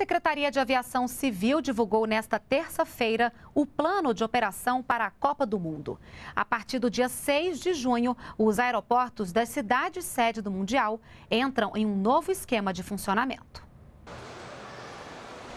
Secretaria de Aviação Civil divulgou nesta terça-feira o plano de operação para a Copa do Mundo. A partir do dia 6 de junho, os aeroportos das cidades sede do Mundial entram em um novo esquema de funcionamento.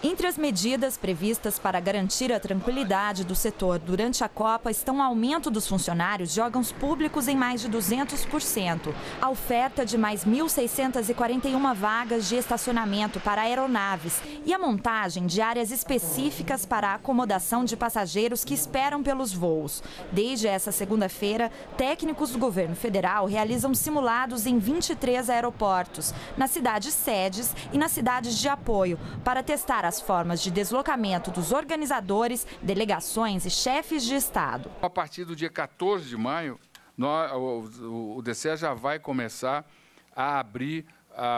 Entre as medidas previstas para garantir a tranquilidade do setor durante a Copa estão o aumento dos funcionários de órgãos públicos em mais de 200%, a oferta de mais 1.641 vagas de estacionamento para aeronaves e a montagem de áreas específicas para a acomodação de passageiros que esperam pelos voos. Desde essa segunda-feira, técnicos do governo federal realizam simulados em 23 aeroportos, nas cidades sedes e nas cidades de apoio, para testar a as formas de deslocamento dos organizadores, delegações e chefes de Estado. A partir do dia 14 de maio, nós, o, o DCE já vai começar a abrir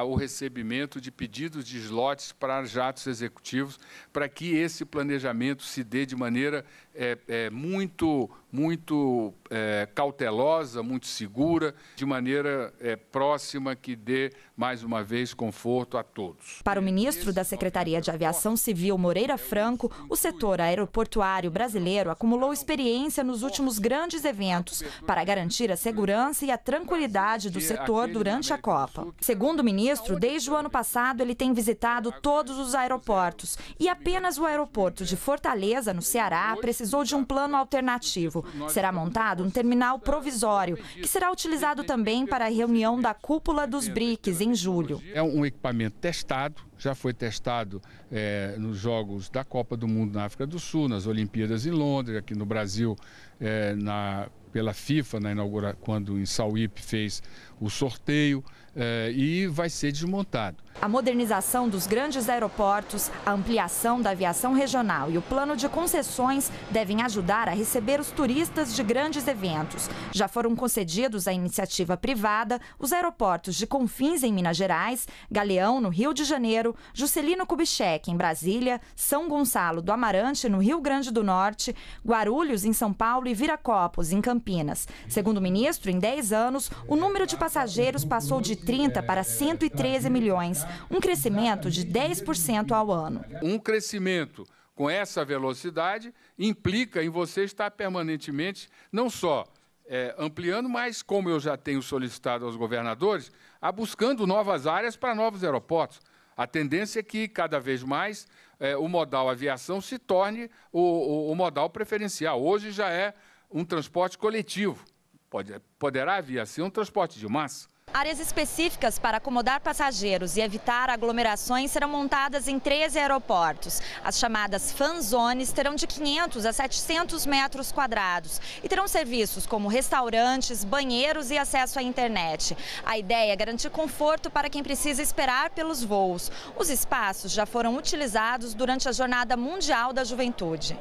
o recebimento de pedidos de slots para jatos executivos, para que esse planejamento se dê de maneira é, é, muito, muito é, cautelosa, muito segura, de maneira é, próxima que dê, mais uma vez, conforto a todos. Para o ministro da Secretaria de Aviação Civil, Moreira Franco, o setor aeroportuário brasileiro acumulou experiência nos últimos grandes eventos para garantir a segurança e a tranquilidade do setor durante a Copa. Segundo o ministro, desde o ano passado ele tem visitado todos os aeroportos e apenas o aeroporto de Fortaleza, no Ceará, precisou de um plano alternativo. Será montado instalado um terminal provisório, que será utilizado também para a reunião da cúpula dos BRICS em julho. É um equipamento testado, já foi testado é, nos Jogos da Copa do Mundo na África do Sul, nas Olimpíadas em Londres, aqui no Brasil, é, na pela FIFA na inaugura, quando em Sauípe fez o sorteio eh, e vai ser desmontado. A modernização dos grandes aeroportos, a ampliação da aviação regional e o plano de concessões devem ajudar a receber os turistas de grandes eventos. Já foram concedidos à iniciativa privada os aeroportos de Confins, em Minas Gerais, Galeão, no Rio de Janeiro, Juscelino Kubitschek, em Brasília, São Gonçalo do Amarante, no Rio Grande do Norte, Guarulhos, em São Paulo e Viracopos, em Campinas. Segundo o ministro, em 10 anos, o número de passageiros passou de 30 para 113 milhões um crescimento de 10% ao ano. Um crescimento com essa velocidade implica em você estar permanentemente não só é, ampliando, mas como eu já tenho solicitado aos governadores, a buscando novas áreas para novos aeroportos. A tendência é que cada vez mais é, o modal aviação se torne o, o, o modal preferencial. Hoje já é um transporte coletivo. Pode, poderá vir a ser um transporte de massa. Áreas específicas para acomodar passageiros e evitar aglomerações serão montadas em 13 aeroportos. As chamadas fan zones terão de 500 a 700 metros quadrados e terão serviços como restaurantes, banheiros e acesso à internet. A ideia é garantir conforto para quem precisa esperar pelos voos. Os espaços já foram utilizados durante a Jornada Mundial da Juventude.